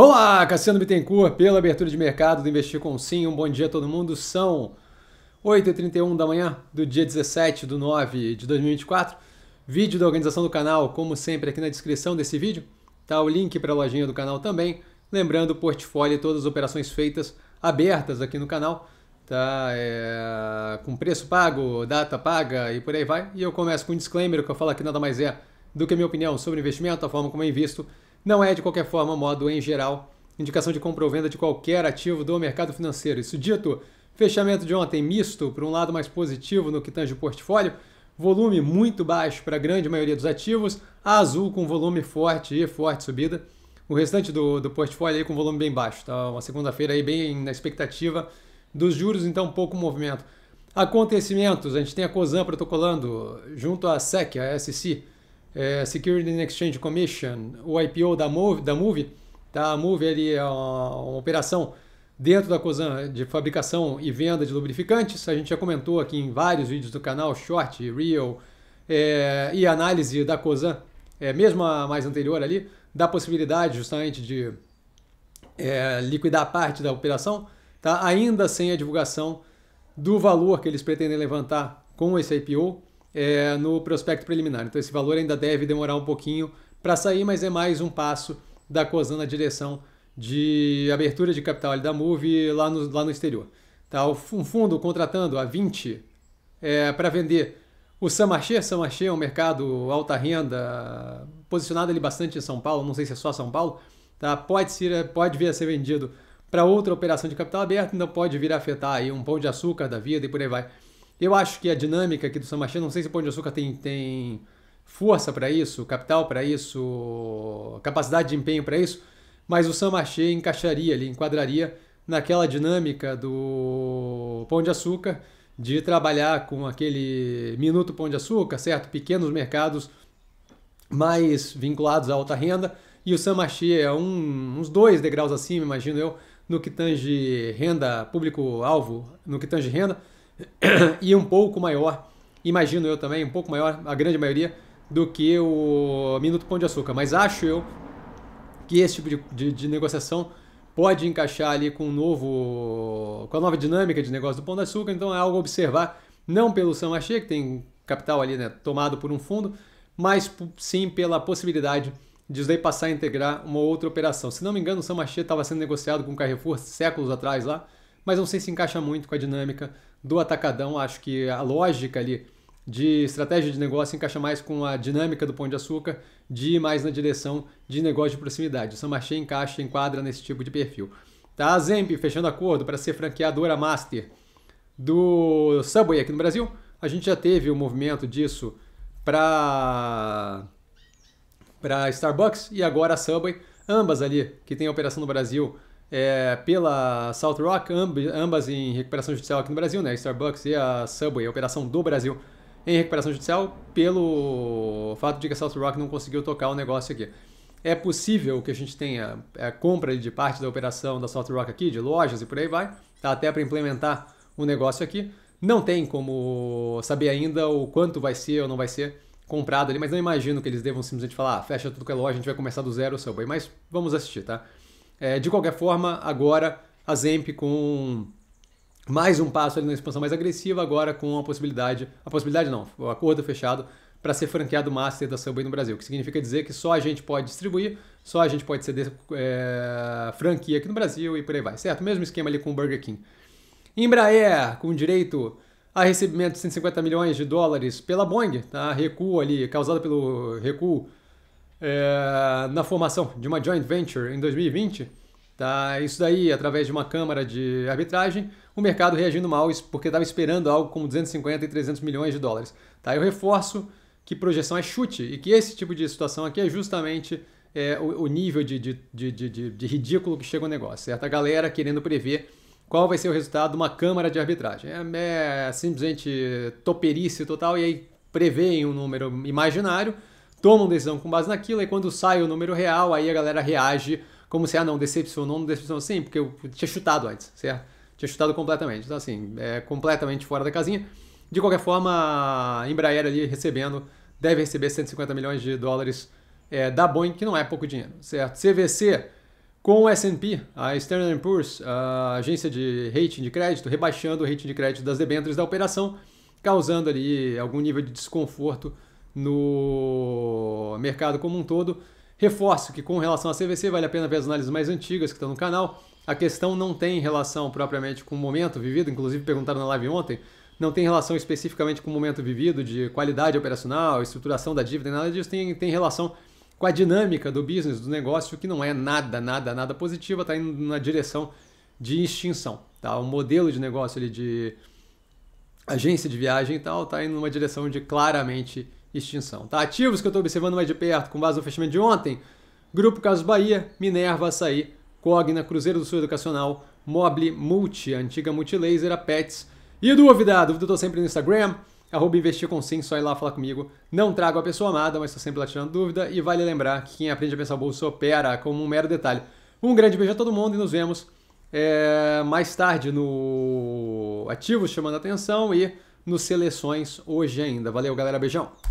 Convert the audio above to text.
Olá, Cassiano Bittencourt, pela abertura de mercado do Investir com Sim. Um bom dia a todo mundo. São 8h31 da manhã do dia 17 de 9 de 2024. Vídeo da organização do canal, como sempre, aqui na descrição desse vídeo. Tá o link para a lojinha do canal também. Lembrando, o portfólio e todas as operações feitas abertas aqui no canal. Tá, é, com preço pago, data paga e por aí vai. E eu começo com um disclaimer que eu falo aqui nada mais é do que a minha opinião sobre investimento, a forma como eu invisto não é, de qualquer forma, modo em geral, indicação de compra ou venda de qualquer ativo do mercado financeiro. Isso dito, fechamento de ontem misto, por um lado mais positivo no que tange o portfólio, volume muito baixo para a grande maioria dos ativos, a azul com volume forte e forte subida. O restante do, do portfólio aí com volume bem baixo, tá? Uma segunda-feira aí bem na expectativa dos juros, então pouco movimento. Acontecimentos, a gente tem a COSAN protocolando junto à SEC, a SC, é, Security and Exchange Commission, o IPO da Move, da Move tá? A Move ali é uma, uma operação dentro da Cosan de fabricação e venda de lubrificantes. A gente já comentou aqui em vários vídeos do canal, short, real é, e análise da Cosan, é, mesmo a mais anterior ali, da possibilidade justamente de é, liquidar parte da operação, tá? ainda sem a divulgação do valor que eles pretendem levantar com esse IPO é, no prospecto preliminar. Então esse valor ainda deve demorar um pouquinho para sair, mas é mais um passo da COSAN na direção de abertura de capital da Move lá no, lá no exterior. Tá, um fundo contratando a 20 é, para vender o Samarché. Samarché é um mercado alta renda, posicionado ali bastante em São Paulo, não sei se é só São Paulo, tá? pode, ser, pode vir a ser vendido para outra operação de capital aberto, ainda pode vir a afetar aí um pão de açúcar da vida e por aí vai. Eu acho que a dinâmica aqui do São Martín, não sei se o Pão de Açúcar tem, tem força para isso, capital para isso, capacidade de empenho para isso, mas o São Martín encaixaria ali, enquadraria naquela dinâmica do Pão de Açúcar, de trabalhar com aquele minuto Pão de Açúcar, certo? Pequenos mercados mais vinculados à alta renda, e o San é um, uns dois degraus acima, imagino eu, no que tange renda, público-alvo, no que tange renda, e um pouco maior, imagino eu também, um pouco maior, a grande maioria, do que o Minuto Pão de Açúcar. Mas acho eu que esse tipo de, de, de negociação pode encaixar ali com um novo, com a nova dinâmica de negócio do Pão de Açúcar, então é algo a observar, não pelo São Machê, que tem capital ali né, tomado por um fundo, mas sim pela possibilidade de isso daí passar a integrar uma outra operação. Se não me engano, o Samachê estava sendo negociado com o Carrefour séculos atrás lá, mas não sei se encaixa muito com a dinâmica do atacadão. Acho que a lógica ali de estratégia de negócio encaixa mais com a dinâmica do Pão de Açúcar, de ir mais na direção de negócio de proximidade. O Samachê encaixa, enquadra nesse tipo de perfil. Tá? A Zemp fechando acordo para ser franqueadora master do Subway aqui no Brasil. A gente já teve o um movimento disso para para Starbucks e agora a Subway, ambas ali que tem operação no Brasil é, pela South Rock, ambas em recuperação judicial aqui no Brasil, né? Starbucks e a Subway, a operação do Brasil em recuperação judicial, pelo fato de que a South Rock não conseguiu tocar o negócio aqui. É possível que a gente tenha a é, compra de parte da operação da South Rock aqui, de lojas e por aí vai, tá? até para implementar o negócio aqui. Não tem como saber ainda o quanto vai ser ou não vai ser comprado ali, mas não imagino que eles devam simplesmente falar, ah, fecha tudo que é loja, a gente vai começar do zero o Subway, mas vamos assistir, tá? É, de qualquer forma, agora a Zemp com mais um passo ali na expansão mais agressiva, agora com a possibilidade, a possibilidade não, o acordo fechado para ser franqueado master da Subway no Brasil, que significa dizer que só a gente pode distribuir, só a gente pode ceder é, franquia aqui no Brasil e por aí vai, certo? Mesmo esquema ali com o Burger King. Embraer, com direito a recebimento de 150 milhões de dólares pela Boeing, tá? recuo ali, causado pelo recuo é, na formação de uma joint venture em 2020, tá? isso daí através de uma câmara de arbitragem, o mercado reagindo mal porque estava esperando algo como 250 e 300 milhões de dólares. Tá? Eu reforço que projeção é chute e que esse tipo de situação aqui é justamente é, o, o, nível de, de, de, de, ridículo que chega o negócio, certo? A galera querendo prever qual vai ser o resultado de uma câmara de arbitragem. É, é simplesmente toperice total e aí prevêem um número imaginário tomam decisão com base naquilo, e quando sai o número real, aí a galera reage como se, ah, não, decepcionou, não decepcionou. Sim, porque eu tinha chutado antes, certo? Tinha chutado completamente. Então, assim, é completamente fora da casinha. De qualquer forma, a Embraer ali recebendo, deve receber 150 milhões de dólares é, da Boeing, que não é pouco dinheiro, certo? CVC com o S&P, a Standard Poor's, a agência de rating de crédito, rebaixando o rating de crédito das debêntures da operação, causando ali algum nível de desconforto no mercado como um todo. Reforço que com relação à CVC vale a pena ver as análises mais antigas que estão no canal. A questão não tem relação propriamente com o momento vivido, inclusive perguntaram na live ontem, não tem relação especificamente com o momento vivido de qualidade operacional, estruturação da dívida, nada disso, tem, tem relação com a dinâmica do business, do negócio, que não é nada, nada, nada positiva, está indo na direção de extinção. Tá? O modelo de negócio ali de agência de viagem e tal está indo numa direção de claramente extinção. Tá? Ativos que eu estou observando mais de perto, com base no fechamento de ontem, Grupo Casos Bahia, Minerva, Açaí, Cogna, Cruzeiro do Sul Educacional, Mobile, Multi, antiga Multilaser, a Pets e Dúvida. Dúvida eu tô sempre no Instagram, arroba investir com sim, só ir lá falar comigo. Não trago a pessoa amada, mas estou sempre lá tirando dúvida. E vale lembrar que quem aprende a pensar bolsa opera como um mero detalhe. Um grande beijo a todo mundo e nos vemos é, mais tarde no Ativos Chamando a Atenção e nos Seleções hoje ainda. Valeu, galera. Beijão!